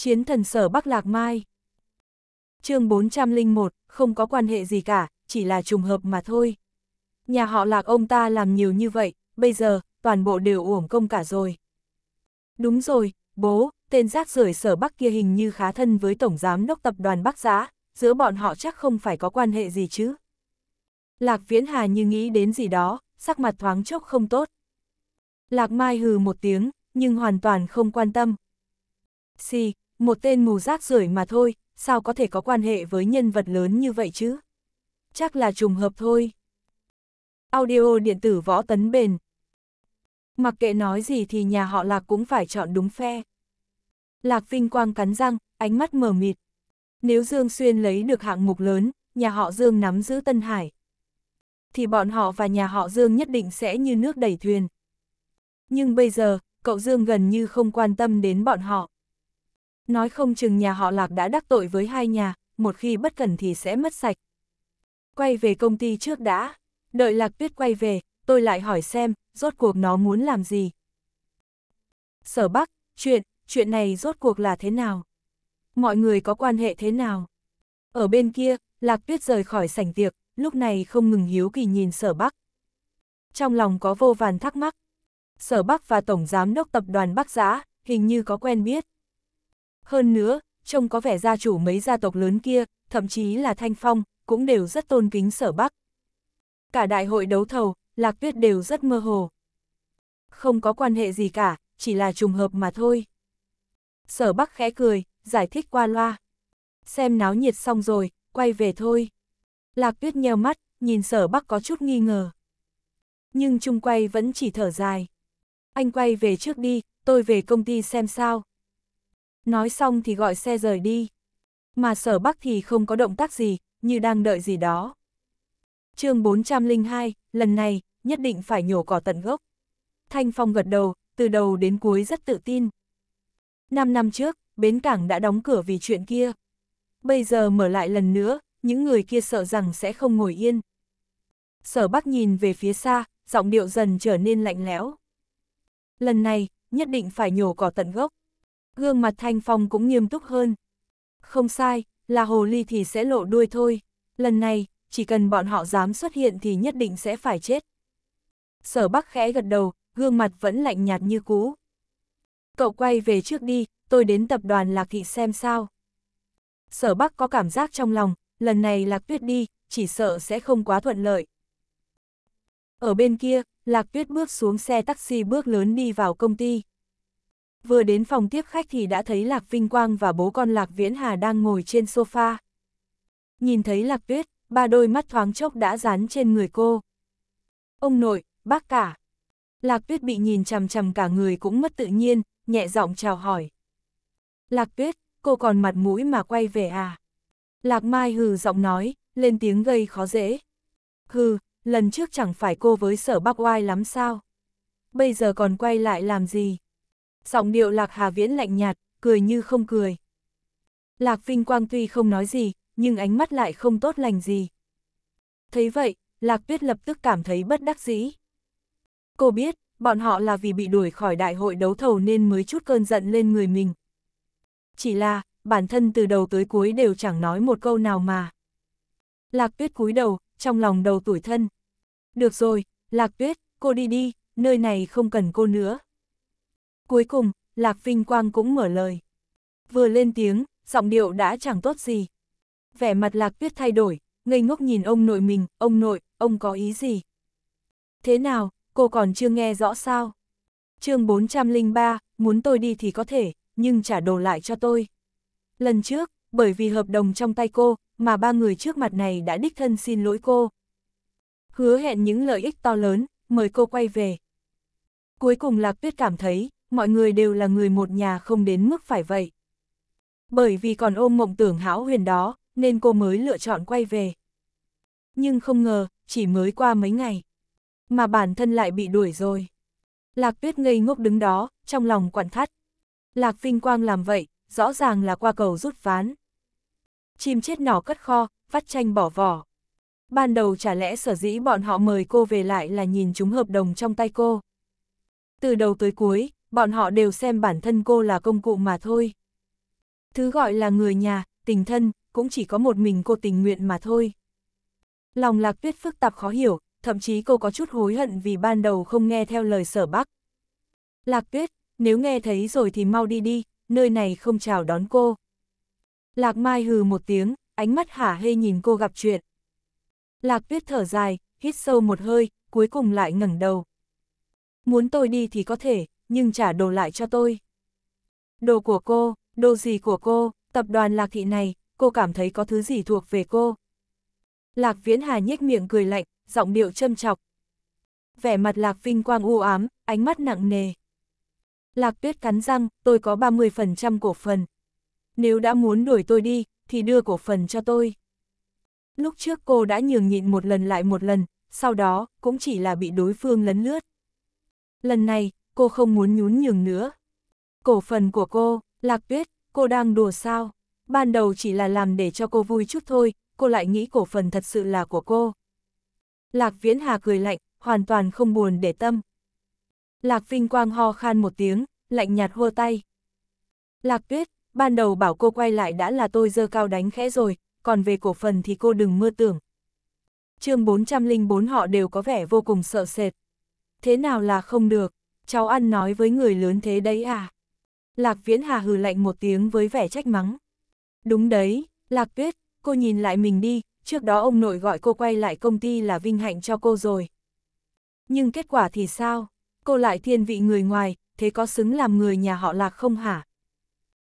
Chiến thần sở Bắc Lạc Mai. chương 401, không có quan hệ gì cả, chỉ là trùng hợp mà thôi. Nhà họ Lạc ông ta làm nhiều như vậy, bây giờ, toàn bộ đều uổng công cả rồi. Đúng rồi, bố, tên rác rưởi sở Bắc kia hình như khá thân với Tổng Giám đốc Tập đoàn Bắc Giã, giữa bọn họ chắc không phải có quan hệ gì chứ. Lạc Viễn Hà như nghĩ đến gì đó, sắc mặt thoáng chốc không tốt. Lạc Mai hừ một tiếng, nhưng hoàn toàn không quan tâm. Xì, một tên mù rác rưởi mà thôi, sao có thể có quan hệ với nhân vật lớn như vậy chứ? Chắc là trùng hợp thôi. Audio điện tử võ tấn bền. Mặc kệ nói gì thì nhà họ Lạc cũng phải chọn đúng phe. Lạc Vinh Quang cắn răng, ánh mắt mờ mịt. Nếu Dương Xuyên lấy được hạng mục lớn, nhà họ Dương nắm giữ Tân Hải. Thì bọn họ và nhà họ Dương nhất định sẽ như nước đẩy thuyền. Nhưng bây giờ, cậu Dương gần như không quan tâm đến bọn họ nói không chừng nhà họ Lạc đã đắc tội với hai nhà, một khi bất cẩn thì sẽ mất sạch. Quay về công ty trước đã, đợi Lạc Tuyết quay về, tôi lại hỏi xem, rốt cuộc nó muốn làm gì. Sở Bắc, chuyện, chuyện này rốt cuộc là thế nào? Mọi người có quan hệ thế nào? Ở bên kia, Lạc Tuyết rời khỏi sảnh tiệc, lúc này không ngừng hiếu kỳ nhìn Sở Bắc. Trong lòng có vô vàn thắc mắc. Sở Bắc và Tổng Giám đốc Tập đoàn Bắc Giã, hình như có quen biết. Hơn nữa, trông có vẻ gia chủ mấy gia tộc lớn kia, thậm chí là Thanh Phong, cũng đều rất tôn kính sở Bắc. Cả đại hội đấu thầu, Lạc Tuyết đều rất mơ hồ. Không có quan hệ gì cả, chỉ là trùng hợp mà thôi. Sở Bắc khẽ cười, giải thích qua loa. Xem náo nhiệt xong rồi, quay về thôi. Lạc Tuyết nheo mắt, nhìn sở Bắc có chút nghi ngờ. Nhưng chung quay vẫn chỉ thở dài. Anh quay về trước đi, tôi về công ty xem sao nói xong thì gọi xe rời đi. Mà sở bắc thì không có động tác gì, như đang đợi gì đó. chương 402, lần này, nhất định phải nhổ cỏ tận gốc. Thanh Phong gật đầu, từ đầu đến cuối rất tự tin. Năm năm trước, bến cảng đã đóng cửa vì chuyện kia. Bây giờ mở lại lần nữa, những người kia sợ rằng sẽ không ngồi yên. Sở Bắc nhìn về phía xa, giọng điệu dần trở nên lạnh lẽo. Lần này, nhất định phải nhổ cỏ tận gốc gương mặt Thanh Phong cũng nghiêm túc hơn. Không sai, là hồ ly thì sẽ lộ đuôi thôi, lần này, chỉ cần bọn họ dám xuất hiện thì nhất định sẽ phải chết. Sở Bắc khẽ gật đầu, gương mặt vẫn lạnh nhạt như cũ. Cậu quay về trước đi, tôi đến tập đoàn Lạc Thị xem sao. Sở Bắc có cảm giác trong lòng, lần này Lạc Tuyết đi, chỉ sợ sẽ không quá thuận lợi. Ở bên kia, Lạc Tuyết bước xuống xe taxi bước lớn đi vào công ty. Vừa đến phòng tiếp khách thì đã thấy Lạc Vinh Quang và bố con Lạc Viễn Hà đang ngồi trên sofa. Nhìn thấy Lạc Tuyết, ba đôi mắt thoáng chốc đã dán trên người cô. Ông nội, bác cả. Lạc Tuyết bị nhìn chằm chằm cả người cũng mất tự nhiên, nhẹ giọng chào hỏi. Lạc Tuyết, cô còn mặt mũi mà quay về à? Lạc Mai hừ giọng nói, lên tiếng gây khó dễ. Hừ, lần trước chẳng phải cô với sở bác oai lắm sao? Bây giờ còn quay lại làm gì? giọng điệu Lạc Hà Viễn lạnh nhạt, cười như không cười. Lạc Vinh Quang tuy không nói gì, nhưng ánh mắt lại không tốt lành gì. Thấy vậy, Lạc Tuyết lập tức cảm thấy bất đắc dĩ. Cô biết, bọn họ là vì bị đuổi khỏi đại hội đấu thầu nên mới chút cơn giận lên người mình. Chỉ là, bản thân từ đầu tới cuối đều chẳng nói một câu nào mà. Lạc Tuyết cúi đầu, trong lòng đầu tuổi thân. Được rồi, Lạc Tuyết, cô đi đi, nơi này không cần cô nữa. Cuối cùng, Lạc Vinh Quang cũng mở lời. Vừa lên tiếng, giọng điệu đã chẳng tốt gì. Vẻ mặt Lạc Tuyết thay đổi, ngây ngốc nhìn ông nội mình, ông nội, ông có ý gì? Thế nào, cô còn chưa nghe rõ sao? chương 403, muốn tôi đi thì có thể, nhưng trả đồ lại cho tôi. Lần trước, bởi vì hợp đồng trong tay cô, mà ba người trước mặt này đã đích thân xin lỗi cô. Hứa hẹn những lợi ích to lớn, mời cô quay về. Cuối cùng Lạc Tuyết cảm thấy, mọi người đều là người một nhà không đến mức phải vậy. Bởi vì còn ôm mộng tưởng hão huyền đó, nên cô mới lựa chọn quay về. Nhưng không ngờ, chỉ mới qua mấy ngày, mà bản thân lại bị đuổi rồi. Lạc tuyết ngây ngốc đứng đó, trong lòng quặn thắt. Lạc vinh quang làm vậy, rõ ràng là qua cầu rút ván. Chim chết nỏ cất kho, vắt chanh bỏ vỏ. Ban đầu chả lẽ sở dĩ bọn họ mời cô về lại là nhìn chúng hợp đồng trong tay cô. Từ đầu tới cuối, bọn họ đều xem bản thân cô là công cụ mà thôi. Thứ gọi là người nhà, tình thân, cũng chỉ có một mình cô tình nguyện mà thôi. Lòng lạc tuyết phức tạp khó hiểu, thậm chí cô có chút hối hận vì ban đầu không nghe theo lời sở bắc. Lạc tuyết, nếu nghe thấy rồi thì mau đi đi, nơi này không chào đón cô. Lạc mai hừ một tiếng, ánh mắt hả hê nhìn cô gặp chuyện. Lạc tuyết thở dài, hít sâu một hơi, cuối cùng lại ngẩng đầu. Muốn tôi đi thì có thể, nhưng trả đồ lại cho tôi. Đồ của cô, đồ gì của cô, tập đoàn lạc thị này, cô cảm thấy có thứ gì thuộc về cô. Lạc Viễn Hà nhếch miệng cười lạnh, giọng điệu châm chọc. Vẻ mặt Lạc Vinh Quang u ám, ánh mắt nặng nề. Lạc Tuyết cắn răng, tôi có 30% cổ phần. Nếu đã muốn đuổi tôi đi, thì đưa cổ phần cho tôi. Lúc trước cô đã nhường nhịn một lần lại một lần, sau đó cũng chỉ là bị đối phương lấn lướt. Lần này, cô không muốn nhún nhường nữa. Cổ phần của cô, Lạc Tuyết, cô đang đùa sao? Ban đầu chỉ là làm để cho cô vui chút thôi, cô lại nghĩ cổ phần thật sự là của cô. Lạc Viễn Hà cười lạnh, hoàn toàn không buồn để tâm. Lạc Vinh Quang ho khan một tiếng, lạnh nhạt hua tay. Lạc Tuyết, ban đầu bảo cô quay lại đã là tôi dơ cao đánh khẽ rồi, còn về cổ phần thì cô đừng mơ tưởng. chương 404 họ đều có vẻ vô cùng sợ sệt. Thế nào là không được? cháu ăn nói với người lớn thế đấy à? Lạc Viễn Hà hừ lạnh một tiếng với vẻ trách mắng. Đúng đấy, Lạc Tuyết, cô nhìn lại mình đi, trước đó ông nội gọi cô quay lại công ty là vinh hạnh cho cô rồi. Nhưng kết quả thì sao? Cô lại thiên vị người ngoài, thế có xứng làm người nhà họ Lạc không hả?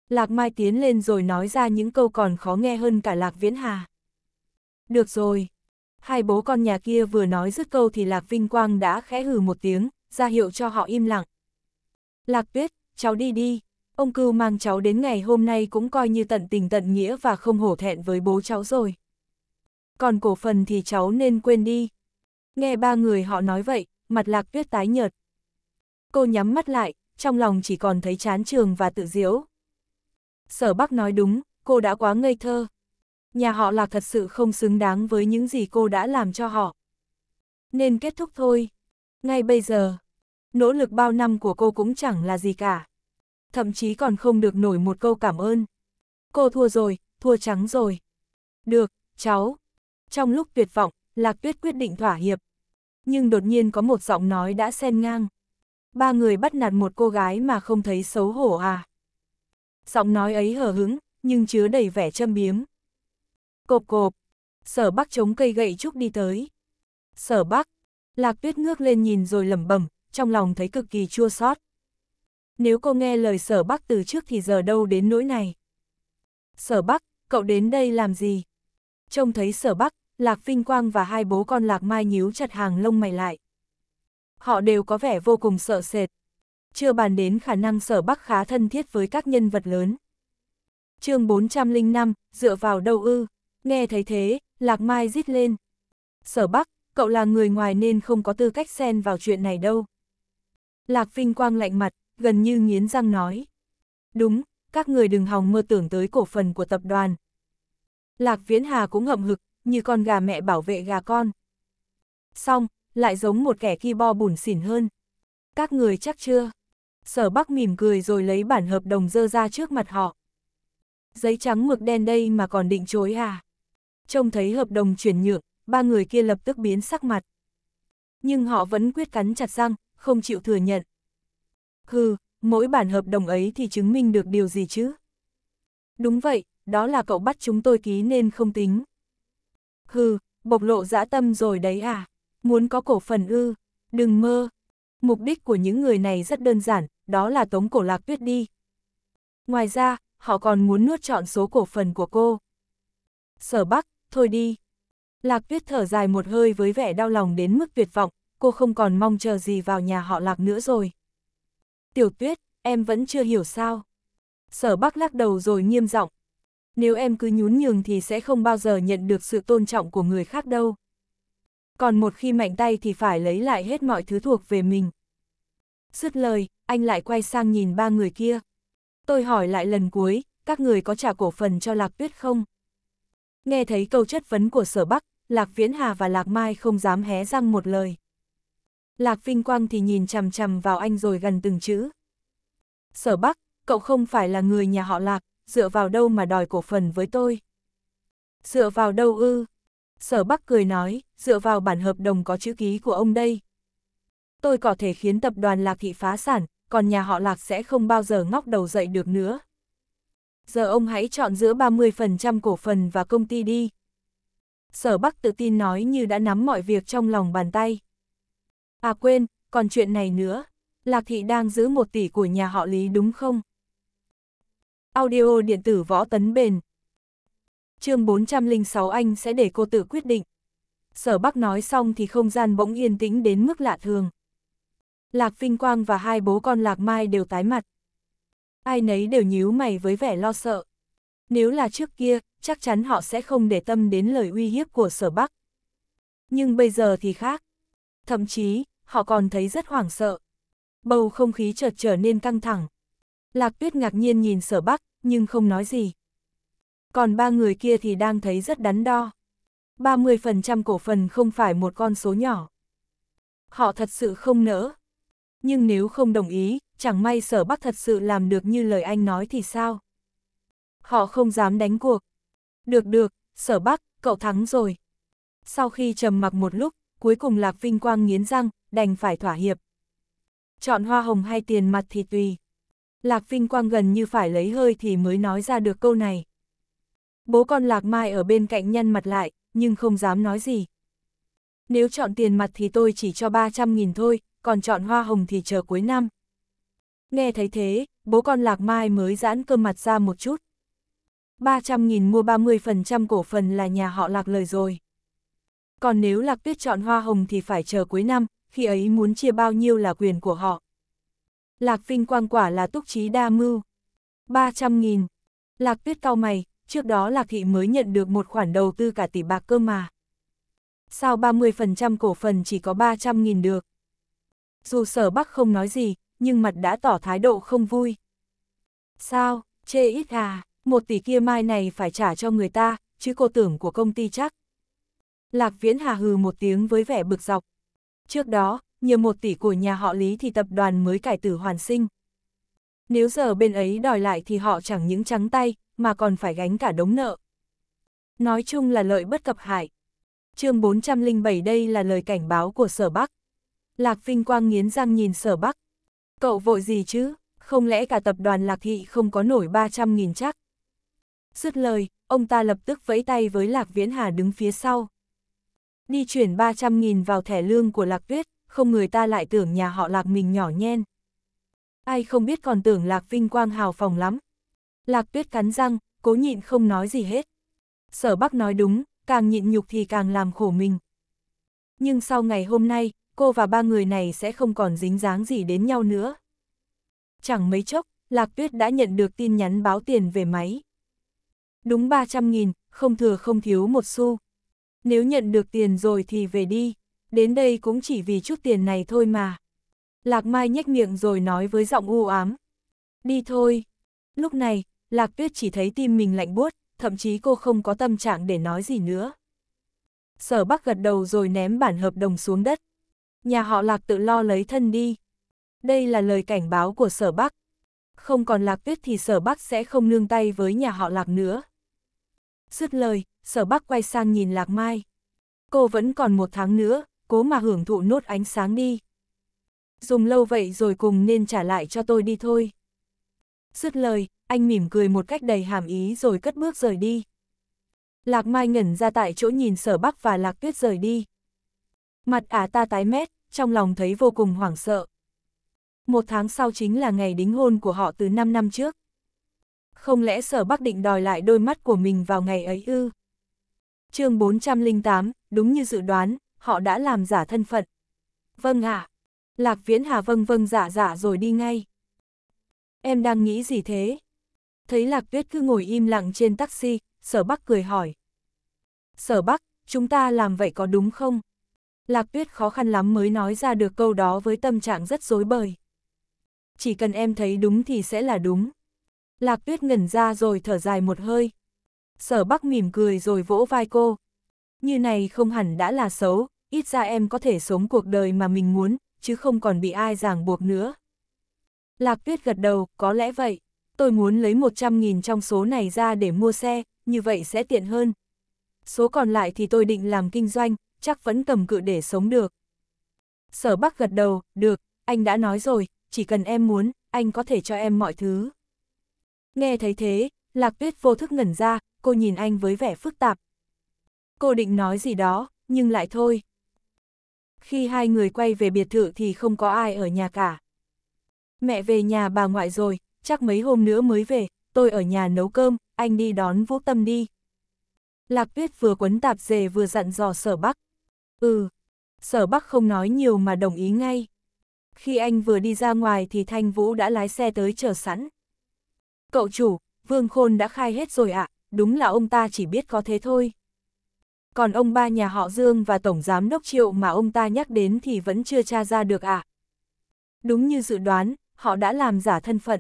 Lạc Mai tiến lên rồi nói ra những câu còn khó nghe hơn cả Lạc Viễn Hà. Được rồi. Hai bố con nhà kia vừa nói dứt câu thì Lạc Vinh Quang đã khẽ hừ một tiếng, ra hiệu cho họ im lặng. Lạc tuyết, cháu đi đi. Ông cưu mang cháu đến ngày hôm nay cũng coi như tận tình tận nghĩa và không hổ thẹn với bố cháu rồi. Còn cổ phần thì cháu nên quên đi. Nghe ba người họ nói vậy, mặt lạc tuyết tái nhợt. Cô nhắm mắt lại, trong lòng chỉ còn thấy chán trường và tự diễu. Sở Bắc nói đúng, cô đã quá ngây thơ. Nhà họ lạc thật sự không xứng đáng với những gì cô đã làm cho họ. Nên kết thúc thôi. Ngay bây giờ, nỗ lực bao năm của cô cũng chẳng là gì cả. Thậm chí còn không được nổi một câu cảm ơn. Cô thua rồi, thua trắng rồi. Được, cháu. Trong lúc tuyệt vọng, Lạc Tuyết quyết định thỏa hiệp. Nhưng đột nhiên có một giọng nói đã xen ngang. Ba người bắt nạt một cô gái mà không thấy xấu hổ à. Giọng nói ấy hờ hứng, nhưng chứa đầy vẻ châm biếm. Cộp cộp, sở bắc chống cây gậy trúc đi tới. Sở bắc, Lạc tuyết ngước lên nhìn rồi lẩm bẩm, trong lòng thấy cực kỳ chua xót. Nếu cô nghe lời sở bắc từ trước thì giờ đâu đến nỗi này. Sở bắc, cậu đến đây làm gì? Trông thấy sở bắc, Lạc Vinh Quang và hai bố con Lạc Mai nhíu chặt hàng lông mày lại. Họ đều có vẻ vô cùng sợ sệt. Chưa bàn đến khả năng sở bắc khá thân thiết với các nhân vật lớn. chương 405, dựa vào đâu ư, nghe thấy thế, Lạc Mai rít lên. Sở bắc, cậu là người ngoài nên không có tư cách xen vào chuyện này đâu. Lạc Vinh Quang lạnh mặt, gần như nghiến răng nói. Đúng, các người đừng hòng mơ tưởng tới cổ phần của tập đoàn. Lạc Viễn Hà cũng ngậm hực, như con gà mẹ bảo vệ gà con. Xong, lại giống một kẻ ki bo bùn xỉn hơn. Các người chắc chưa? Sở Bắc mỉm cười rồi lấy bản hợp đồng dơ ra trước mặt họ. Giấy trắng mực đen đây mà còn định chối à? Trông thấy hợp đồng chuyển nhượng, ba người kia lập tức biến sắc mặt. Nhưng họ vẫn quyết cắn chặt răng, không chịu thừa nhận. Hừ, mỗi bản hợp đồng ấy thì chứng minh được điều gì chứ? Đúng vậy, đó là cậu bắt chúng tôi ký nên không tính. Hừ, bộc lộ dã tâm rồi đấy à? Muốn có cổ phần ư? Đừng mơ. Mục đích của những người này rất đơn giản, đó là tống cổ lạc tuyết đi. Ngoài ra, họ còn muốn nuốt trọn số cổ phần của cô. Sở Bắc, thôi đi. Lạc Tuyết thở dài một hơi với vẻ đau lòng đến mức tuyệt vọng, cô không còn mong chờ gì vào nhà họ Lạc nữa rồi. Tiểu Tuyết, em vẫn chưa hiểu sao. Sở Bắc lắc đầu rồi nghiêm giọng. Nếu em cứ nhún nhường thì sẽ không bao giờ nhận được sự tôn trọng của người khác đâu. Còn một khi mạnh tay thì phải lấy lại hết mọi thứ thuộc về mình. Sứt lời, anh lại quay sang nhìn ba người kia. Tôi hỏi lại lần cuối, các người có trả cổ phần cho Lạc Tuyết không? Nghe thấy câu chất vấn của Sở Bắc, Lạc Viễn Hà và Lạc Mai không dám hé răng một lời. Lạc Vinh Quang thì nhìn chằm chằm vào anh rồi gần từng chữ. Sở Bắc, cậu không phải là người nhà họ Lạc, dựa vào đâu mà đòi cổ phần với tôi? Dựa vào đâu ư? Sở Bắc cười nói, dựa vào bản hợp đồng có chữ ký của ông đây. Tôi có thể khiến tập đoàn Lạc Thị phá sản, còn nhà họ Lạc sẽ không bao giờ ngóc đầu dậy được nữa. Giờ ông hãy chọn giữa 30% cổ phần và công ty đi, sở bắc tự tin nói như đã nắm mọi việc trong lòng bàn tay. À quên, còn chuyện này nữa, Lạc Thị đang giữ một tỷ của nhà họ Lý đúng không? Audio điện tử võ tấn bền. chương 406 anh sẽ để cô tự quyết định. Sở Bắc nói xong thì không gian bỗng yên tĩnh đến mức lạ thường. Lạc Vinh Quang và hai bố con Lạc Mai đều tái mặt. Ai nấy đều nhíu mày với vẻ lo sợ. Nếu là trước kia, chắc chắn họ sẽ không để tâm đến lời uy hiếp của sở Bắc. Nhưng bây giờ thì khác. Thậm chí, họ còn thấy rất hoảng sợ. Bầu không khí chợt trở nên căng thẳng. Lạc tuyết ngạc nhiên nhìn sở Bắc, nhưng không nói gì. Còn ba người kia thì đang thấy rất đắn đo. 30% cổ phần không phải một con số nhỏ. Họ thật sự không nỡ. Nhưng nếu không đồng ý, chẳng may sở Bắc thật sự làm được như lời anh nói thì sao? họ không dám đánh cuộc. Được được, sở bắc, cậu thắng rồi. Sau khi trầm mặc một lúc, cuối cùng Lạc Vinh Quang nghiến răng, đành phải thỏa hiệp. Chọn hoa hồng hay tiền mặt thì tùy. Lạc Vinh Quang gần như phải lấy hơi thì mới nói ra được câu này. Bố con Lạc Mai ở bên cạnh nhăn mặt lại, nhưng không dám nói gì. Nếu chọn tiền mặt thì tôi chỉ cho 300.000 thôi, còn chọn hoa hồng thì chờ cuối năm. Nghe thấy thế, bố con Lạc Mai mới giãn cơ mặt ra một chút. 300.000 mua 30% cổ phần là nhà họ lạc lời rồi. Còn nếu lạc tuyết chọn hoa hồng thì phải chờ cuối năm, khi ấy muốn chia bao nhiêu là quyền của họ. Lạc Vinh quang quả là túc trí đa mưu. 300.000. Lạc tuyết cao mày, trước đó Lạc Thị mới nhận được một khoản đầu tư cả tỷ bạc cơ mà. Sao 30% cổ phần chỉ có 300.000 được? Dù sở Bắc không nói gì, nhưng mặt đã tỏ thái độ không vui. Sao, chê ít à? một tỷ kia mai này phải trả cho người ta, chứ cô tưởng của công ty chắc. Lạc Viễn Hà hừ một tiếng với vẻ bực dọc. Trước đó, nhờ một tỷ của nhà họ Lý thì tập đoàn mới cải tử hoàn sinh. Nếu giờ bên ấy đòi lại thì họ chẳng những trắng tay, mà còn phải gánh cả đống nợ. Nói chung là lợi bất cập hại. chương 407 đây là lời cảnh báo của Sở Bắc. Lạc Vinh Quang nghiến răng nhìn Sở Bắc. Cậu vội gì chứ, không lẽ cả tập đoàn Lạc Thị không có nổi 300.000 chắc? Dứt lời, ông ta lập tức vẫy tay với Lạc Viễn Hà đứng phía sau. Đi chuyển 300.000 vào thẻ lương của Lạc Tuyết, không người ta lại tưởng nhà họ Lạc mình nhỏ nhen. Ai không biết còn tưởng Lạc Vinh Quang hào phòng lắm. Lạc Tuyết cắn răng, cố nhịn không nói gì hết. Sở Bắc nói đúng, càng nhịn nhục thì càng làm khổ mình. Nhưng sau ngày hôm nay, cô và ba người này sẽ không còn dính dáng gì đến nhau nữa. Chẳng mấy chốc, Lạc Tuyết đã nhận được tin nhắn báo tiền về máy đúng 300.000, không thừa không thiếu một xu. Nếu nhận được tiền rồi thì về đi, đến đây cũng chỉ vì chút tiền này thôi mà. Lạc Mai nhếch miệng rồi nói với giọng u ám. Đi thôi. Lúc này, Lạc Tuyết chỉ thấy tim mình lạnh buốt, thậm chí cô không có tâm trạng để nói gì nữa. Sở Bắc gật đầu rồi ném bản hợp đồng xuống đất. Nhà họ Lạc tự lo lấy thân đi. Đây là lời cảnh báo của Sở Bắc. Không còn Lạc Tuyết thì Sở Bắc sẽ không nương tay với nhà họ Lạc nữa. Dứt lời, sở bắc quay sang nhìn Lạc Mai. Cô vẫn còn một tháng nữa, cố mà hưởng thụ nốt ánh sáng đi. Dùng lâu vậy rồi cùng nên trả lại cho tôi đi thôi. Dứt lời, anh mỉm cười một cách đầy hàm ý rồi cất bước rời đi. Lạc Mai ngẩn ra tại chỗ nhìn sở bắc và Lạc Tuyết rời đi. Mặt ả ta tái mét, trong lòng thấy vô cùng hoảng sợ. Một tháng sau chính là ngày đính hôn của họ từ 5 năm trước không lẽ sở Bắc định đòi lại đôi mắt của mình vào ngày ấy ư? chương 408, đúng như dự đoán, họ đã làm giả thân phận. Vâng ạ. À. Lạc Viễn Hà vâng vâng giả dạ giả dạ rồi đi ngay. Em đang nghĩ gì thế? Thấy Lạc Tuyết cứ ngồi im lặng trên taxi, Sở Bắc cười hỏi. Sở Bắc, chúng ta làm vậy có đúng không? Lạc Tuyết khó khăn lắm mới nói ra được câu đó với tâm trạng rất dối bời. Chỉ cần em thấy đúng thì sẽ là đúng. Lạc tuyết ngẩn ra rồi thở dài một hơi. Sở bắc mỉm cười rồi vỗ vai cô. Như này không hẳn đã là xấu, ít ra em có thể sống cuộc đời mà mình muốn, chứ không còn bị ai ràng buộc nữa. Lạc tuyết gật đầu, có lẽ vậy. Tôi muốn lấy 100.000 trong số này ra để mua xe, như vậy sẽ tiện hơn. Số còn lại thì tôi định làm kinh doanh, chắc vẫn cầm cự để sống được. Sở Bắc gật đầu, được, anh đã nói rồi, chỉ cần em muốn, anh có thể cho em mọi thứ. Nghe thấy thế, Lạc Tuyết vô thức ngẩn ra, cô nhìn anh với vẻ phức tạp. Cô định nói gì đó, nhưng lại thôi. Khi hai người quay về biệt thự thì không có ai ở nhà cả. Mẹ về nhà bà ngoại rồi, chắc mấy hôm nữa mới về, tôi ở nhà nấu cơm, anh đi đón Vũ Tâm đi. Lạc Tuyết vừa quấn tạp dề vừa dặn dò Sở Bắc. Ừ, Sở Bắc không nói nhiều mà đồng ý ngay. Khi anh vừa đi ra ngoài thì Thanh Vũ đã lái xe tới chờ sẵn. Cậu chủ, Vương Khôn đã khai hết rồi ạ, à, đúng là ông ta chỉ biết có thế thôi. Còn ông ba nhà họ Dương và Tổng Giám Đốc Triệu mà ông ta nhắc đến thì vẫn chưa tra ra được ạ. À. Đúng như dự đoán, họ đã làm giả thân phận.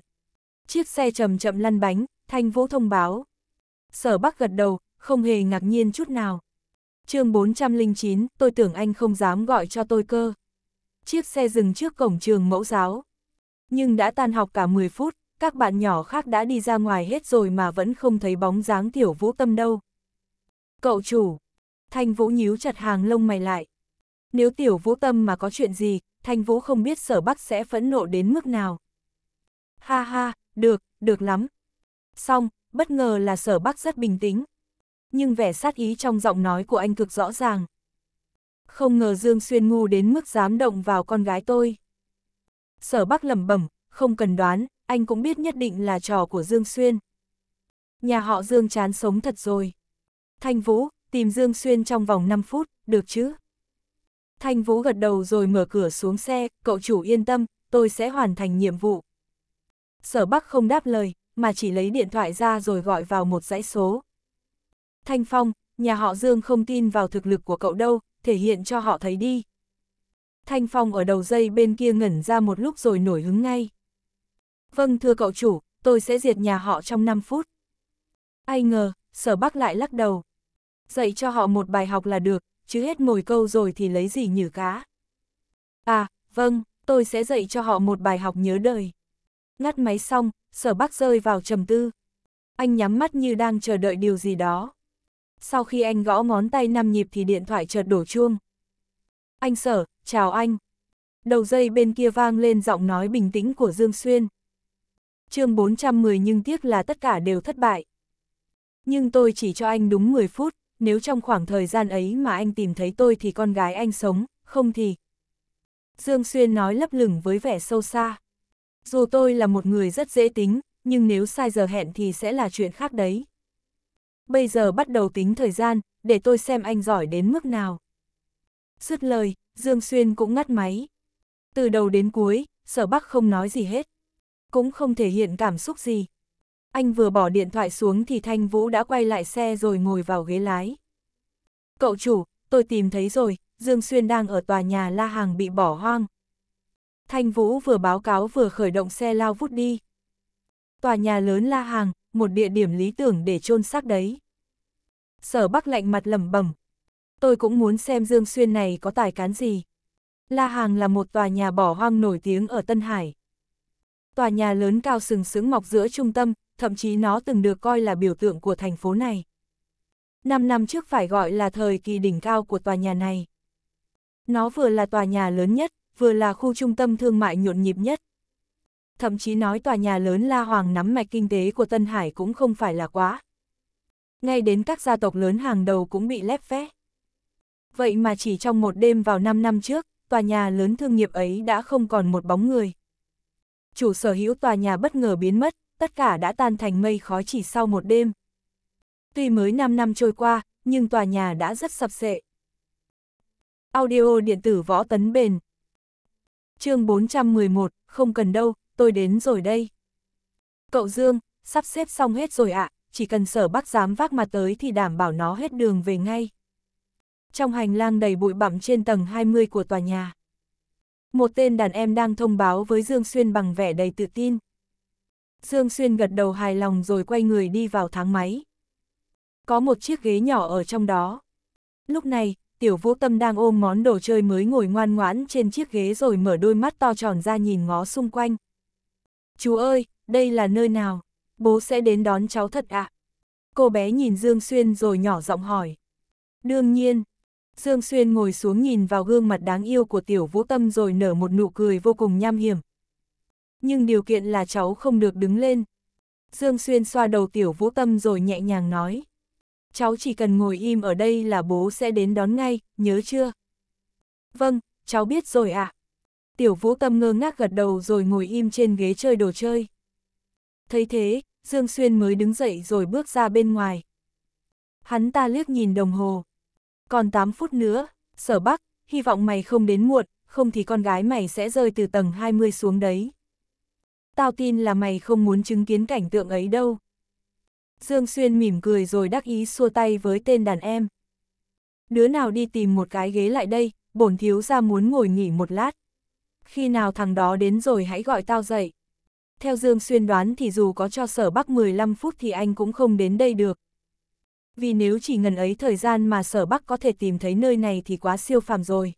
Chiếc xe chậm chậm lăn bánh, Thanh Vũ thông báo. Sở Bắc gật đầu, không hề ngạc nhiên chút nào. chương 409, tôi tưởng anh không dám gọi cho tôi cơ. Chiếc xe dừng trước cổng trường mẫu giáo. Nhưng đã tan học cả 10 phút, các bạn nhỏ khác đã đi ra ngoài hết rồi mà vẫn không thấy bóng dáng tiểu vũ tâm đâu. Cậu chủ, thanh vũ nhíu chặt hàng lông mày lại. Nếu tiểu vũ tâm mà có chuyện gì, thanh vũ không biết sở bắc sẽ phẫn nộ đến mức nào. Ha ha, được, được lắm. Xong, bất ngờ là sở bắc rất bình tĩnh. Nhưng vẻ sát ý trong giọng nói của anh cực rõ ràng. Không ngờ Dương Xuyên ngu đến mức dám động vào con gái tôi. Sở bắc lẩm bẩm, không cần đoán, anh cũng biết nhất định là trò của Dương Xuyên. Nhà họ Dương chán sống thật rồi. Thanh Vũ, tìm Dương Xuyên trong vòng 5 phút, được chứ? Thanh Vũ gật đầu rồi mở cửa xuống xe, cậu chủ yên tâm, tôi sẽ hoàn thành nhiệm vụ. Sở Bắc không đáp lời, mà chỉ lấy điện thoại ra rồi gọi vào một dãy số. Thanh Phong, nhà họ Dương không tin vào thực lực của cậu đâu, thể hiện cho họ thấy đi. Thanh Phong ở đầu dây bên kia ngẩn ra một lúc rồi nổi hứng ngay. Vâng thưa cậu chủ, tôi sẽ diệt nhà họ trong 5 phút. Ai ngờ, sở bác lại lắc đầu. Dạy cho họ một bài học là được, chứ hết mồi câu rồi thì lấy gì nhử cá. À, vâng, tôi sẽ dạy cho họ một bài học nhớ đời. Ngắt máy xong, sở bác rơi vào trầm tư. Anh nhắm mắt như đang chờ đợi điều gì đó. Sau khi anh gõ ngón tay 5 nhịp thì điện thoại chợt đổ chuông. Anh sở, chào anh. Đầu dây bên kia vang lên giọng nói bình tĩnh của Dương Xuyên chương 410 nhưng tiếc là tất cả đều thất bại. Nhưng tôi chỉ cho anh đúng 10 phút, nếu trong khoảng thời gian ấy mà anh tìm thấy tôi thì con gái anh sống, không thì... Dương Xuyên nói lấp lửng với vẻ sâu xa. Dù tôi là một người rất dễ tính, nhưng nếu sai giờ hẹn thì sẽ là chuyện khác đấy. Bây giờ bắt đầu tính thời gian, để tôi xem anh giỏi đến mức nào. Dứt lời, Dương Xuyên cũng ngắt máy. Từ đầu đến cuối, Sở Bắc không nói gì hết cũng không thể hiện cảm xúc gì. Anh vừa bỏ điện thoại xuống thì Thanh Vũ đã quay lại xe rồi ngồi vào ghế lái. Cậu chủ, tôi tìm thấy rồi, Dương Xuyên đang ở tòa nhà La Hàng bị bỏ hoang. Thanh Vũ vừa báo cáo vừa khởi động xe lao vút đi. Tòa nhà lớn La Hàng, một địa điểm lý tưởng để chôn xác đấy. Sở Bắc lạnh mặt lẩm bẩm, tôi cũng muốn xem Dương Xuyên này có tài cán gì. La Hàng là một tòa nhà bỏ hoang nổi tiếng ở Tân Hải. Tòa nhà lớn cao sừng sững mọc giữa trung tâm, thậm chí nó từng được coi là biểu tượng của thành phố này. Năm năm trước phải gọi là thời kỳ đỉnh cao của tòa nhà này. Nó vừa là tòa nhà lớn nhất, vừa là khu trung tâm thương mại nhộn nhịp nhất. Thậm chí nói tòa nhà lớn La Hoàng nắm mạch kinh tế của Tân Hải cũng không phải là quá. Ngay đến các gia tộc lớn hàng đầu cũng bị lép vẽ. Vậy mà chỉ trong một đêm vào 5 năm trước, tòa nhà lớn thương nghiệp ấy đã không còn một bóng người chủ sở hữu tòa nhà bất ngờ biến mất, tất cả đã tan thành mây khói chỉ sau một đêm. Tuy mới 5 năm trôi qua, nhưng tòa nhà đã rất sập sệ. Audio điện tử võ tấn bền chương 411, không cần đâu, tôi đến rồi đây. Cậu Dương, sắp xếp xong hết rồi ạ, à, chỉ cần sở bác dám vác mặt tới thì đảm bảo nó hết đường về ngay. Trong hành lang đầy bụi bặm trên tầng 20 của tòa nhà một tên đàn em đang thông báo với Dương Xuyên bằng vẻ đầy tự tin. Dương Xuyên gật đầu hài lòng rồi quay người đi vào thang máy. Có một chiếc ghế nhỏ ở trong đó. Lúc này, Tiểu Vũ Tâm đang ôm món đồ chơi mới ngồi ngoan ngoãn trên chiếc ghế rồi mở đôi mắt to tròn ra nhìn ngó xung quanh. Chú ơi, đây là nơi nào? Bố sẽ đến đón cháu thật ạ. À? Cô bé nhìn Dương Xuyên rồi nhỏ giọng hỏi. Đương nhiên, Dương Xuyên ngồi xuống nhìn vào gương mặt đáng yêu của tiểu vũ tâm rồi nở một nụ cười vô cùng nham hiểm. Nhưng điều kiện là cháu không được đứng lên. Dương Xuyên xoa đầu tiểu vũ tâm rồi nhẹ nhàng nói. Cháu chỉ cần ngồi im ở đây là bố sẽ đến đón ngay, nhớ chưa? Vâng, cháu biết rồi ạ. À. Tiểu vũ tâm ngơ ngác gật đầu rồi ngồi im trên ghế chơi đồ chơi. Thấy thế, Dương Xuyên mới đứng dậy rồi bước ra bên ngoài. Hắn ta liếc nhìn đồng hồ, còn 8 phút nữa, sở bắc, hy vọng mày không đến muộn, không thì con gái mày sẽ rơi từ tầng 20 xuống đấy. Tao tin là mày không muốn chứng kiến cảnh tượng ấy đâu. Dương Xuyên mỉm cười rồi đắc ý xua tay với tên đàn em. Đứa nào đi tìm một cái ghế lại đây, bổn thiếu ra muốn ngồi nghỉ một lát. Khi nào thằng đó đến rồi hãy gọi tao dậy. Theo Dương Xuyên đoán thì dù có cho sở bắc 15 phút thì anh cũng không đến đây được vì nếu chỉ ngần ấy thời gian mà sở bắc có thể tìm thấy nơi này thì quá siêu phàm rồi.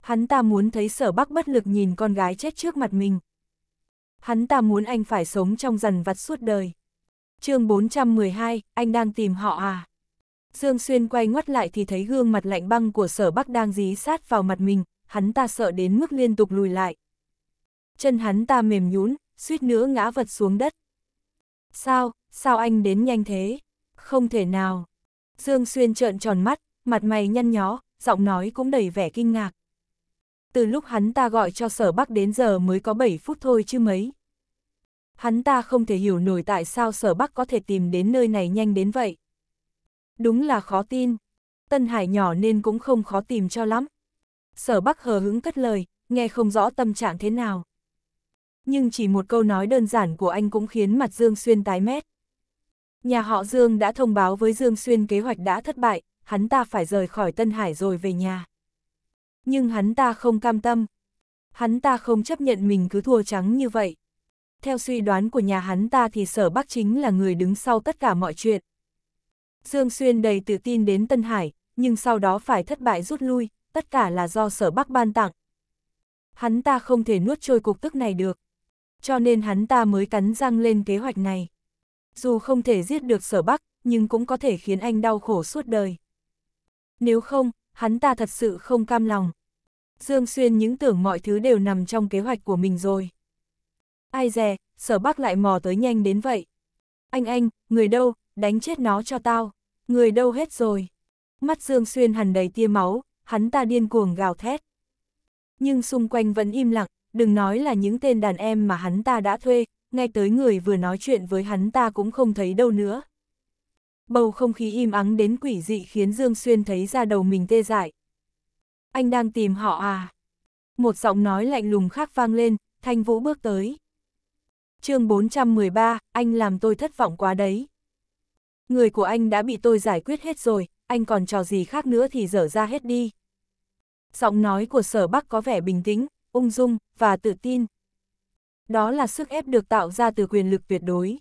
Hắn ta muốn thấy sở bắc bất lực nhìn con gái chết trước mặt mình. Hắn ta muốn anh phải sống trong dần vặt suốt đời. chương 412, anh đang tìm họ à? Dương Xuyên quay ngoắt lại thì thấy gương mặt lạnh băng của sở bắc đang dí sát vào mặt mình, hắn ta sợ đến mức liên tục lùi lại. Chân hắn ta mềm nhũn suýt nữa ngã vật xuống đất. Sao, sao anh đến nhanh thế? Không thể nào. Dương Xuyên trợn tròn mắt, mặt mày nhăn nhó, giọng nói cũng đầy vẻ kinh ngạc. Từ lúc hắn ta gọi cho sở bắc đến giờ mới có 7 phút thôi chứ mấy. Hắn ta không thể hiểu nổi tại sao sở bắc có thể tìm đến nơi này nhanh đến vậy. Đúng là khó tin. Tân Hải nhỏ nên cũng không khó tìm cho lắm. Sở bắc hờ hững cất lời, nghe không rõ tâm trạng thế nào. Nhưng chỉ một câu nói đơn giản của anh cũng khiến mặt Dương Xuyên tái mét. Nhà họ Dương đã thông báo với Dương Xuyên kế hoạch đã thất bại, hắn ta phải rời khỏi Tân Hải rồi về nhà. Nhưng hắn ta không cam tâm. Hắn ta không chấp nhận mình cứ thua trắng như vậy. Theo suy đoán của nhà hắn ta thì sở bắc chính là người đứng sau tất cả mọi chuyện. Dương Xuyên đầy tự tin đến Tân Hải, nhưng sau đó phải thất bại rút lui, tất cả là do sở bắc ban tặng. Hắn ta không thể nuốt trôi cục tức này được. Cho nên hắn ta mới cắn răng lên kế hoạch này dù không thể giết được sở bắc, nhưng cũng có thể khiến anh đau khổ suốt đời. Nếu không, hắn ta thật sự không cam lòng. Dương Xuyên những tưởng mọi thứ đều nằm trong kế hoạch của mình rồi. Ai dè, sở bắc lại mò tới nhanh đến vậy. Anh anh, người đâu, đánh chết nó cho tao. Người đâu hết rồi. Mắt Dương Xuyên hằn đầy tia máu, hắn ta điên cuồng gào thét. Nhưng xung quanh vẫn im lặng, đừng nói là những tên đàn em mà hắn ta đã thuê, ngay tới người vừa nói chuyện với hắn ta cũng không thấy đâu nữa. Bầu không khí im ắng đến quỷ dị khiến Dương Xuyên thấy ra đầu mình tê dại. Anh đang tìm họ à? Một giọng nói lạnh lùng khác vang lên, Thanh Vũ bước tới. chương 413, anh làm tôi thất vọng quá đấy. Người của anh đã bị tôi giải quyết hết rồi, anh còn trò gì khác nữa thì dở ra hết đi. Giọng nói của sở bắc có vẻ bình tĩnh, ung dung, và tự tin đó là sức ép được tạo ra từ quyền lực tuyệt đối.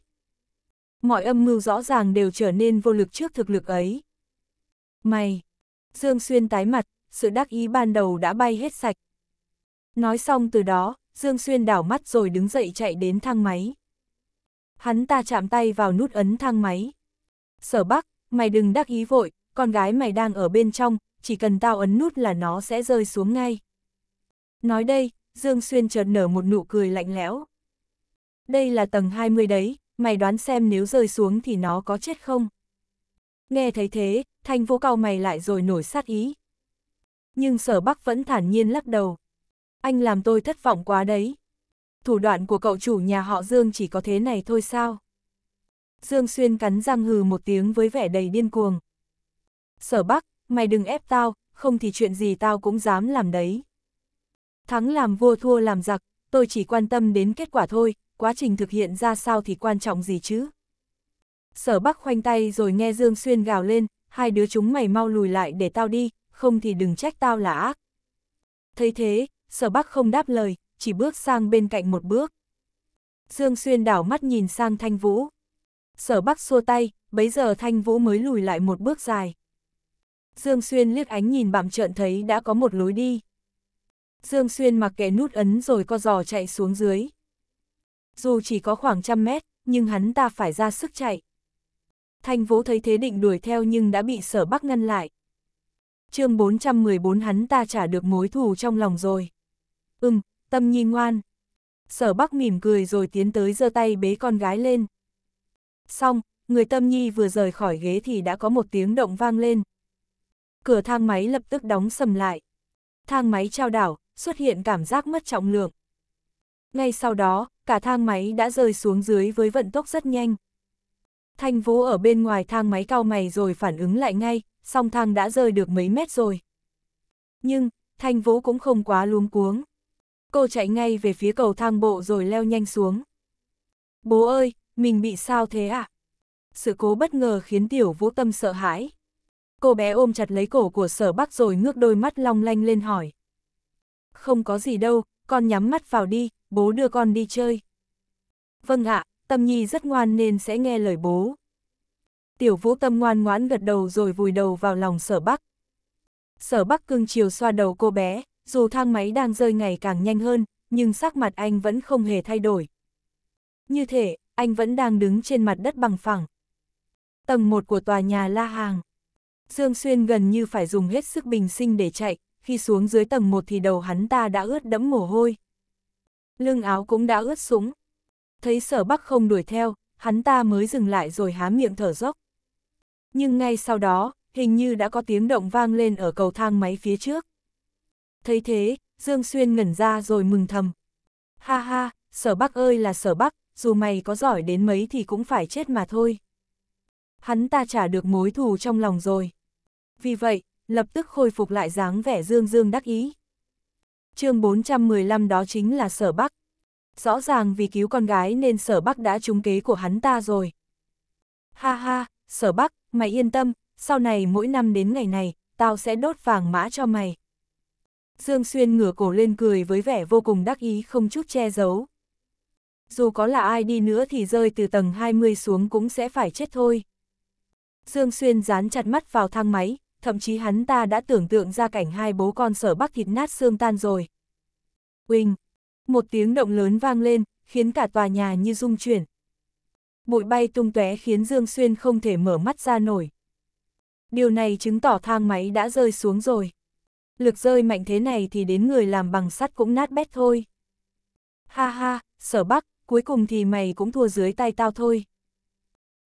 Mọi âm mưu rõ ràng đều trở nên vô lực trước thực lực ấy. Mày! Dương Xuyên tái mặt, sự đắc ý ban đầu đã bay hết sạch. Nói xong từ đó, Dương Xuyên đảo mắt rồi đứng dậy chạy đến thang máy. Hắn ta chạm tay vào nút ấn thang máy. Sở Bắc, mày đừng đắc ý vội, con gái mày đang ở bên trong, chỉ cần tao ấn nút là nó sẽ rơi xuống ngay. Nói đây, Dương Xuyên chợt nở một nụ cười lạnh lẽo. Đây là tầng 20 đấy, mày đoán xem nếu rơi xuống thì nó có chết không? Nghe thấy thế, thanh vô cao mày lại rồi nổi sát ý. Nhưng sở bắc vẫn thản nhiên lắc đầu. Anh làm tôi thất vọng quá đấy. Thủ đoạn của cậu chủ nhà họ Dương chỉ có thế này thôi sao? Dương Xuyên cắn răng hừ một tiếng với vẻ đầy điên cuồng. Sở Bắc, mày đừng ép tao, không thì chuyện gì tao cũng dám làm đấy. Thắng làm vua thua làm giặc, tôi chỉ quan tâm đến kết quả thôi, quá trình thực hiện ra sao thì quan trọng gì chứ. Sở Bắc khoanh tay rồi nghe Dương Xuyên gào lên, hai đứa chúng mày mau lùi lại để tao đi, không thì đừng trách tao là ác. Thấy thế, Sở Bắc không đáp lời, chỉ bước sang bên cạnh một bước. Dương Xuyên đảo mắt nhìn sang Thanh Vũ. Sở Bắc xua tay, bấy giờ Thanh Vũ mới lùi lại một bước dài. Dương Xuyên liếc ánh nhìn bạm trợn thấy đã có một lối đi. Dương Xuyên mặc kệ nút ấn rồi co giò chạy xuống dưới. Dù chỉ có khoảng trăm mét, nhưng hắn ta phải ra sức chạy. Thanh Vũ thấy thế định đuổi theo nhưng đã bị sở bắc ngăn lại. chương 414 hắn ta trả được mối thù trong lòng rồi. Ừm, tâm nhi ngoan. Sở bắc mỉm cười rồi tiến tới giơ tay bế con gái lên. Xong, người tâm nhi vừa rời khỏi ghế thì đã có một tiếng động vang lên. Cửa thang máy lập tức đóng sầm lại. Thang máy trao đảo, xuất hiện cảm giác mất trọng lượng. Ngay sau đó, cả thang máy đã rơi xuống dưới với vận tốc rất nhanh. Thanh Vũ ở bên ngoài thang máy cao mày rồi phản ứng lại ngay, song thang đã rơi được mấy mét rồi. Nhưng, Thanh Vũ cũng không quá luống cuống. Cô chạy ngay về phía cầu thang bộ rồi leo nhanh xuống. Bố ơi, mình bị sao thế à? Sự cố bất ngờ khiến Tiểu Vũ Tâm sợ hãi. Cô bé ôm chặt lấy cổ của sở bắc rồi ngước đôi mắt long lanh lên hỏi không có gì đâu, con nhắm mắt vào đi, bố đưa con đi chơi. Vâng ạ, Tâm Nhi rất ngoan nên sẽ nghe lời bố. Tiểu vũ tâm ngoan ngoãn gật đầu rồi vùi đầu vào lòng sở bắc. Sở bắc cưng chiều xoa đầu cô bé, dù thang máy đang rơi ngày càng nhanh hơn, nhưng sắc mặt anh vẫn không hề thay đổi. Như thể, anh vẫn đang đứng trên mặt đất bằng phẳng. Tầng 1 của tòa nhà La Hàng. Dương Xuyên gần như phải dùng hết sức bình sinh để chạy, khi xuống dưới tầng một thì đầu hắn ta đã ướt đẫm mồ hôi. Lưng áo cũng đã ướt súng. Thấy sở bắc không đuổi theo, hắn ta mới dừng lại rồi há miệng thở dốc. Nhưng ngay sau đó, hình như đã có tiếng động vang lên ở cầu thang máy phía trước. Thấy thế, Dương Xuyên ngẩn ra rồi mừng thầm. Ha ha, sở bắc ơi là sở bắc, dù mày có giỏi đến mấy thì cũng phải chết mà thôi. Hắn ta trả được mối thù trong lòng rồi. Vì vậy, lập tức khôi phục lại dáng vẻ dương dương đắc ý. chương 415 đó chính là sở Bắc. Rõ ràng vì cứu con gái nên sở Bắc đã trúng kế của hắn ta rồi. Ha ha, sở Bắc, mày yên tâm, sau này mỗi năm đến ngày này, tao sẽ đốt vàng mã cho mày. Dương Xuyên ngửa cổ lên cười với vẻ vô cùng đắc ý không chút che giấu. Dù có là ai đi nữa thì rơi từ tầng 20 xuống cũng sẽ phải chết thôi. Dương Xuyên dán chặt mắt vào thang máy, thậm chí hắn ta đã tưởng tượng ra cảnh hai bố con sở bắc thịt nát xương tan rồi. Quỳnh! Một tiếng động lớn vang lên, khiến cả tòa nhà như rung chuyển. Bụi bay tung tóe khiến Dương Xuyên không thể mở mắt ra nổi. Điều này chứng tỏ thang máy đã rơi xuống rồi. Lực rơi mạnh thế này thì đến người làm bằng sắt cũng nát bét thôi. Ha ha, sở bắc, cuối cùng thì mày cũng thua dưới tay tao thôi.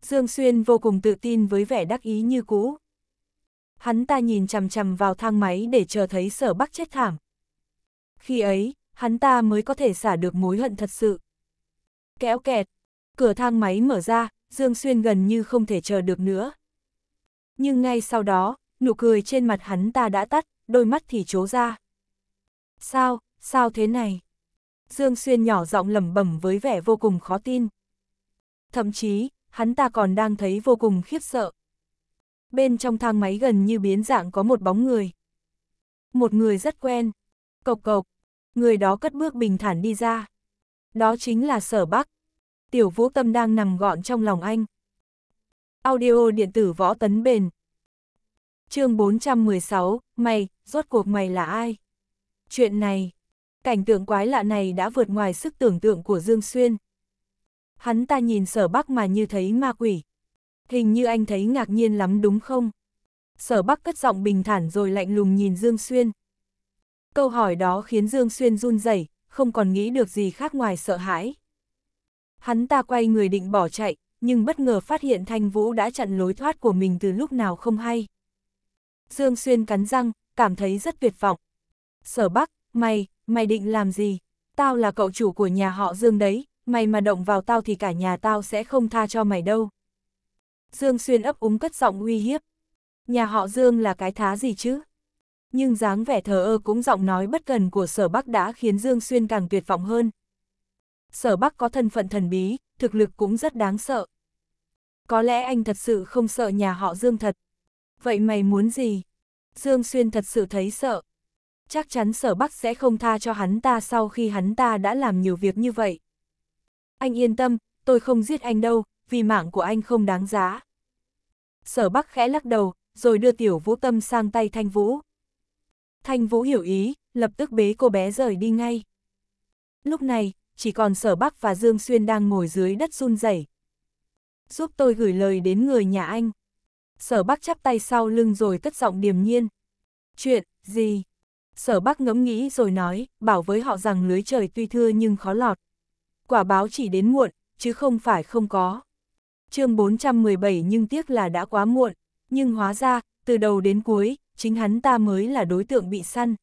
Dương Xuyên vô cùng tự tin với vẻ đắc ý như cũ hắn ta nhìn chằm chằm vào thang máy để chờ thấy sở bắc chết thảm. Khi ấy, hắn ta mới có thể xả được mối hận thật sự. Kéo kẹt, cửa thang máy mở ra, Dương Xuyên gần như không thể chờ được nữa. Nhưng ngay sau đó, nụ cười trên mặt hắn ta đã tắt, đôi mắt thì trố ra. Sao, sao thế này? Dương Xuyên nhỏ giọng lẩm bẩm với vẻ vô cùng khó tin. Thậm chí, hắn ta còn đang thấy vô cùng khiếp sợ bên trong thang máy gần như biến dạng có một bóng người. Một người rất quen, cộc cộc, người đó cất bước bình thản đi ra. Đó chính là sở bắc. Tiểu vũ tâm đang nằm gọn trong lòng anh. Audio điện tử võ tấn bền. chương 416, mày, rốt cuộc mày là ai? Chuyện này, cảnh tượng quái lạ này đã vượt ngoài sức tưởng tượng của Dương Xuyên. Hắn ta nhìn sở bắc mà như thấy ma quỷ hình như anh thấy ngạc nhiên lắm đúng không? Sở Bắc cất giọng bình thản rồi lạnh lùng nhìn Dương Xuyên. Câu hỏi đó khiến Dương Xuyên run rẩy, không còn nghĩ được gì khác ngoài sợ hãi. Hắn ta quay người định bỏ chạy, nhưng bất ngờ phát hiện Thanh Vũ đã chặn lối thoát của mình từ lúc nào không hay. Dương Xuyên cắn răng, cảm thấy rất tuyệt vọng. Sở Bắc, mày, mày định làm gì? Tao là cậu chủ của nhà họ Dương đấy, mày mà động vào tao thì cả nhà tao sẽ không tha cho mày đâu. Dương Xuyên ấp úng cất giọng uy hiếp. Nhà họ Dương là cái thá gì chứ? Nhưng dáng vẻ thờ ơ cũng giọng nói bất cần của sở Bắc đã khiến Dương Xuyên càng tuyệt vọng hơn. Sở Bắc có thân phận thần bí, thực lực cũng rất đáng sợ. Có lẽ anh thật sự không sợ nhà họ Dương thật. Vậy mày muốn gì? Dương Xuyên thật sự thấy sợ. Chắc chắn sở Bắc sẽ không tha cho hắn ta sau khi hắn ta đã làm nhiều việc như vậy. Anh yên tâm, tôi không giết anh đâu, vì mạng của anh không đáng giá. Sở Bắc khẽ lắc đầu, rồi đưa Tiểu Vũ Tâm sang tay Thanh Vũ. Thanh Vũ hiểu ý, lập tức bế cô bé rời đi ngay. Lúc này, chỉ còn Sở Bắc và Dương Xuyên đang ngồi dưới đất run rẩy. Giúp tôi gửi lời đến người nhà anh. Sở Bắc chắp tay sau lưng rồi cất giọng điềm nhiên. Chuyện, gì? Sở Bắc ngẫm nghĩ rồi nói, bảo với họ rằng lưới trời tuy thưa nhưng khó lọt. Quả báo chỉ đến muộn, chứ không phải không có chương 417 nhưng tiếc là đã quá muộn, nhưng hóa ra, từ đầu đến cuối, chính hắn ta mới là đối tượng bị săn.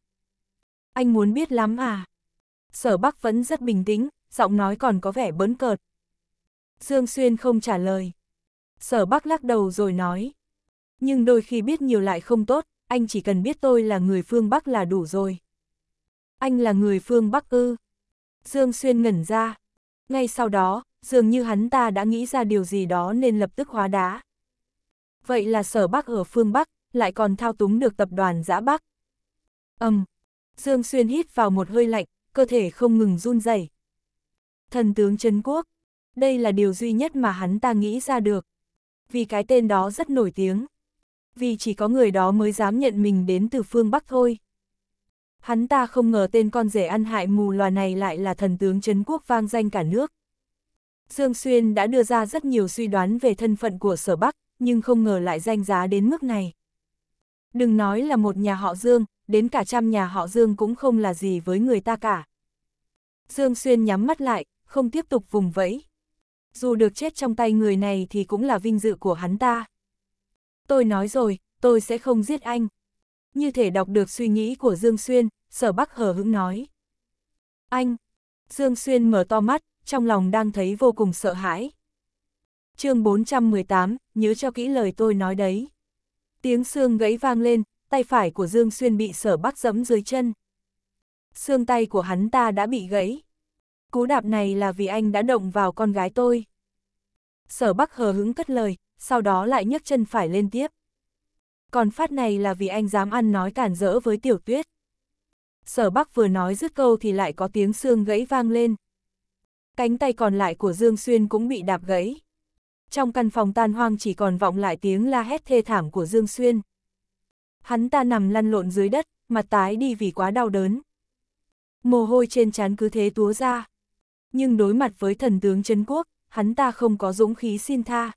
Anh muốn biết lắm à? Sở Bắc vẫn rất bình tĩnh, giọng nói còn có vẻ bớn cợt. Dương Xuyên không trả lời. Sở Bắc lắc đầu rồi nói. Nhưng đôi khi biết nhiều lại không tốt, anh chỉ cần biết tôi là người phương Bắc là đủ rồi. Anh là người phương Bắc ư. Dương Xuyên ngẩn ra. Ngay sau đó, dường như hắn ta đã nghĩ ra điều gì đó nên lập tức hóa đá. Vậy là sở Bắc ở phương Bắc, lại còn thao túng được tập đoàn giã Bắc. Âm, um, Dương Xuyên hít vào một hơi lạnh, cơ thể không ngừng run rẩy. Thần tướng Trấn Quốc, đây là điều duy nhất mà hắn ta nghĩ ra được. Vì cái tên đó rất nổi tiếng. Vì chỉ có người đó mới dám nhận mình đến từ phương Bắc thôi. Hắn ta không ngờ tên con rể ăn hại mù loà này lại là thần tướng Trấn Quốc vang danh cả nước. Dương Xuyên đã đưa ra rất nhiều suy đoán về thân phận của sở Bắc, nhưng không ngờ lại danh giá đến mức này. Đừng nói là một nhà họ Dương, đến cả trăm nhà họ Dương cũng không là gì với người ta cả. Dương Xuyên nhắm mắt lại, không tiếp tục vùng vẫy. Dù được chết trong tay người này thì cũng là vinh dự của hắn ta. Tôi nói rồi, tôi sẽ không giết anh. Như thể đọc được suy nghĩ của Dương Xuyên, sở Bắc hờ hững nói. Anh! Dương Xuyên mở to mắt, trong lòng đang thấy vô cùng sợ hãi. chương 418, nhớ cho kỹ lời tôi nói đấy. Tiếng xương gãy vang lên, tay phải của Dương Xuyên bị sở bắc dẫm dưới chân. Xương tay của hắn ta đã bị gãy. Cú đạp này là vì anh đã động vào con gái tôi. Sở bắc hờ hứng cất lời, sau đó lại nhấc chân phải lên tiếp. Còn phát này là vì anh dám ăn nói cản rỡ với tiểu tuyết. Sở Bắc vừa nói dứt câu thì lại có tiếng xương gãy vang lên cánh tay còn lại của Dương Xuyên cũng bị đạp gãy. Trong căn phòng tan hoang chỉ còn vọng lại tiếng la hét thê thảm của Dương Xuyên. Hắn ta nằm lăn lộn dưới đất, mặt tái đi vì quá đau đớn. Mồ hôi trên trán cứ thế túa ra. Nhưng đối mặt với thần tướng Trấn Quốc, hắn ta không có dũng khí xin tha.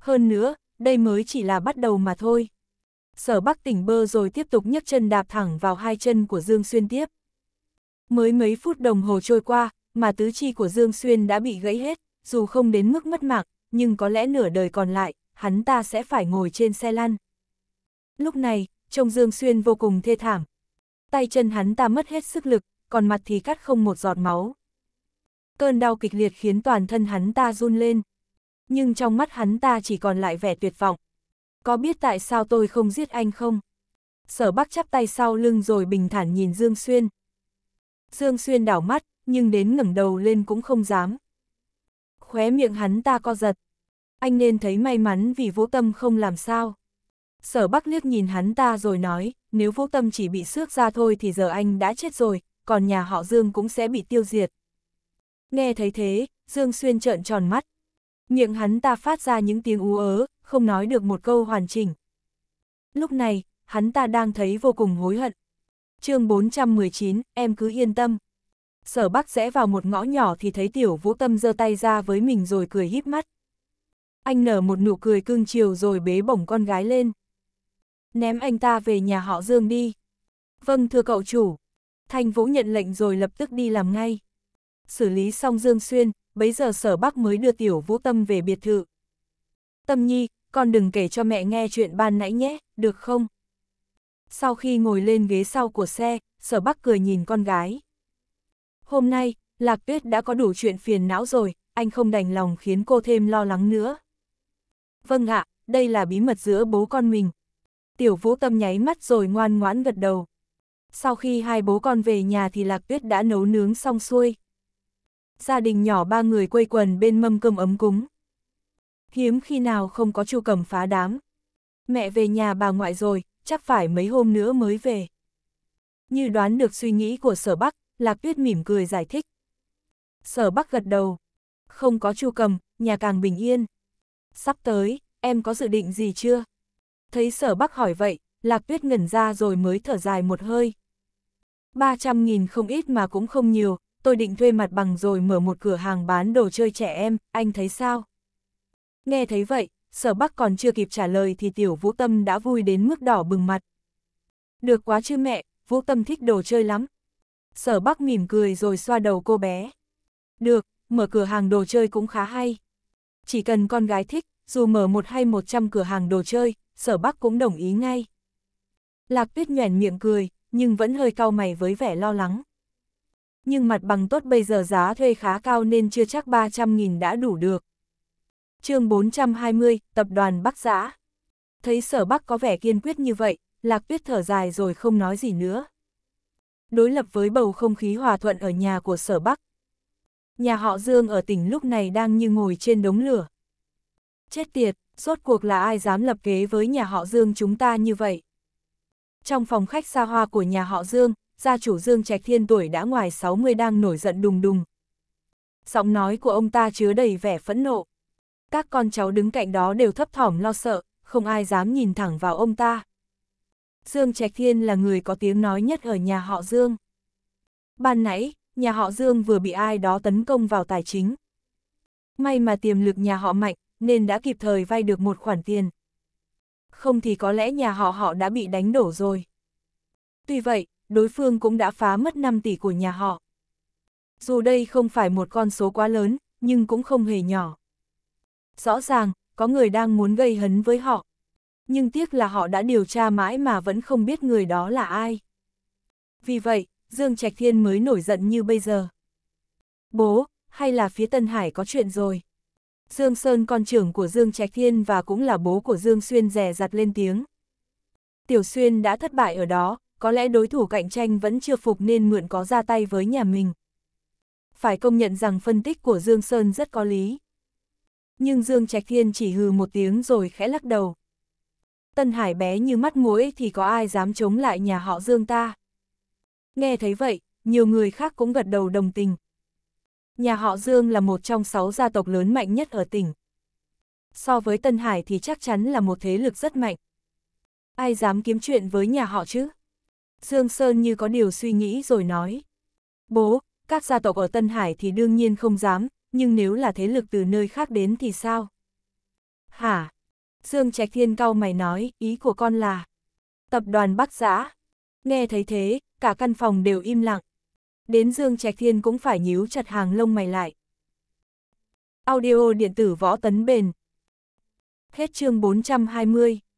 Hơn nữa, đây mới chỉ là bắt đầu mà thôi. Sở Bắc tỉnh bơ rồi tiếp tục nhấc chân đạp thẳng vào hai chân của Dương Xuyên tiếp. Mới mấy phút đồng hồ trôi qua, mà tứ chi của Dương Xuyên đã bị gãy hết, dù không đến mức mất mạng, nhưng có lẽ nửa đời còn lại, hắn ta sẽ phải ngồi trên xe lăn. Lúc này, trông Dương Xuyên vô cùng thê thảm. Tay chân hắn ta mất hết sức lực, còn mặt thì cắt không một giọt máu. Cơn đau kịch liệt khiến toàn thân hắn ta run lên. Nhưng trong mắt hắn ta chỉ còn lại vẻ tuyệt vọng. Có biết tại sao tôi không giết anh không? Sở Bắc chắp tay sau lưng rồi bình thản nhìn Dương Xuyên. Dương Xuyên đảo mắt, nhưng đến ngẩng đầu lên cũng không dám. Khóe miệng hắn ta co giật. Anh nên thấy may mắn vì vô tâm không làm sao. Sở Bắc liếc nhìn hắn ta rồi nói, nếu vô tâm chỉ bị xước ra thôi thì giờ anh đã chết rồi, còn nhà họ Dương cũng sẽ bị tiêu diệt. Nghe thấy thế, Dương Xuyên trợn tròn mắt. Miệng hắn ta phát ra những tiếng ú ớ, không nói được một câu hoàn chỉnh. Lúc này, hắn ta đang thấy vô cùng hối hận. chương 419, em cứ yên tâm, sở bắc rẽ vào một ngõ nhỏ thì thấy tiểu vũ tâm giơ tay ra với mình rồi cười híp mắt. Anh nở một nụ cười cưng chiều rồi bế bổng con gái lên. Ném anh ta về nhà họ Dương đi. Vâng thưa cậu chủ. Thanh Vũ nhận lệnh rồi lập tức đi làm ngay. Xử lý xong Dương Xuyên, bấy giờ sở bắc mới đưa tiểu vũ tâm về biệt thự. Tâm nhi, con đừng kể cho mẹ nghe chuyện ban nãy nhé, được không? Sau khi ngồi lên ghế sau của xe, sở bắc cười nhìn con gái. Hôm nay, Lạc Tuyết đã có đủ chuyện phiền não rồi, anh không đành lòng khiến cô thêm lo lắng nữa. Vâng ạ, đây là bí mật giữa bố con mình. Tiểu Vũ Tâm nháy mắt rồi ngoan ngoãn gật đầu. Sau khi hai bố con về nhà thì Lạc Tuyết đã nấu nướng xong xuôi. Gia đình nhỏ ba người quây quần bên mâm cơm ấm cúng. Hiếm khi nào không có chu cầm phá đám. Mẹ về nhà bà ngoại rồi, chắc phải mấy hôm nữa mới về. Như đoán được suy nghĩ của sở Bắc, Lạc Tuyết mỉm cười giải thích. Sở Bắc gật đầu. Không có chu cầm, nhà càng bình yên. Sắp tới, em có dự định gì chưa? Thấy Sở Bắc hỏi vậy, Lạc Tuyết ngẩn ra rồi mới thở dài một hơi. 300.000 không ít mà cũng không nhiều, tôi định thuê mặt bằng rồi mở một cửa hàng bán đồ chơi trẻ em, anh thấy sao? Nghe thấy vậy, Sở Bắc còn chưa kịp trả lời thì Tiểu Vũ Tâm đã vui đến mức đỏ bừng mặt. Được quá chứ mẹ, Vũ Tâm thích đồ chơi lắm, sở bắc mỉm cười rồi xoa đầu cô bé. Được, mở cửa hàng đồ chơi cũng khá hay. Chỉ cần con gái thích, dù mở một hay một trăm cửa hàng đồ chơi, sở bắc cũng đồng ý ngay. Lạc tuyết nhoẻn miệng cười, nhưng vẫn hơi cau mày với vẻ lo lắng. Nhưng mặt bằng tốt bây giờ giá thuê khá cao nên chưa chắc 300.000 đã đủ được. chương 420, Tập đoàn Bắc Giã. Thấy sở Bắc có vẻ kiên quyết như vậy, Lạc tuyết thở dài rồi không nói gì nữa đối lập với bầu không khí hòa thuận ở nhà của sở Bắc. Nhà họ Dương ở tỉnh lúc này đang như ngồi trên đống lửa. Chết tiệt, rốt cuộc là ai dám lập kế với nhà họ Dương chúng ta như vậy? Trong phòng khách xa hoa của nhà họ Dương, gia chủ Dương Trạch Thiên tuổi đã ngoài 60 đang nổi giận đùng đùng. Giọng nói của ông ta chứa đầy vẻ phẫn nộ. Các con cháu đứng cạnh đó đều thấp thỏm lo sợ, không ai dám nhìn thẳng vào ông ta. Dương Trạch Thiên là người có tiếng nói nhất ở nhà họ Dương. Ban nãy, nhà họ Dương vừa bị ai đó tấn công vào tài chính. May mà tiềm lực nhà họ mạnh, nên đã kịp thời vay được một khoản tiền. Không thì có lẽ nhà họ họ đã bị đánh đổ rồi. Tuy vậy, đối phương cũng đã phá mất 5 tỷ của nhà họ. Dù đây không phải một con số quá lớn, nhưng cũng không hề nhỏ. Rõ ràng, có người đang muốn gây hấn với họ nhưng tiếc là họ đã điều tra mãi mà vẫn không biết người đó là ai. Vì vậy, Dương Trạch Thiên mới nổi giận như bây giờ. Bố, hay là phía Tân Hải có chuyện rồi? Dương Sơn con trưởng của Dương Trạch Thiên và cũng là bố của Dương Xuyên rè rặt lên tiếng. Tiểu Xuyên đã thất bại ở đó, có lẽ đối thủ cạnh tranh vẫn chưa phục nên mượn có ra tay với nhà mình. Phải công nhận rằng phân tích của Dương Sơn rất có lý. Nhưng Dương Trạch Thiên chỉ hừ một tiếng rồi khẽ lắc đầu. Tân Hải bé như mắt muối thì có ai dám chống lại nhà họ Dương ta. Nghe thấy vậy, nhiều người khác cũng gật đầu đồng tình. Nhà họ Dương là một trong sáu gia tộc lớn mạnh nhất ở tỉnh. So với Tân Hải thì chắc chắn là một thế lực rất mạnh. Ai dám kiếm chuyện với nhà họ chứ? Dương Sơn như có điều suy nghĩ rồi nói. Bố, các gia tộc ở Tân Hải thì đương nhiên không dám, nhưng nếu là thế lực từ nơi khác đến thì sao? Hả? Dương Trạch Thiên cau mày nói, ý của con là tập đoàn Bắc Giã. Nghe thấy thế, cả căn phòng đều im lặng. Đến Dương Trạch Thiên cũng phải nhíu chặt hàng lông mày lại. Audio điện tử võ tấn bền. Hết chương 420.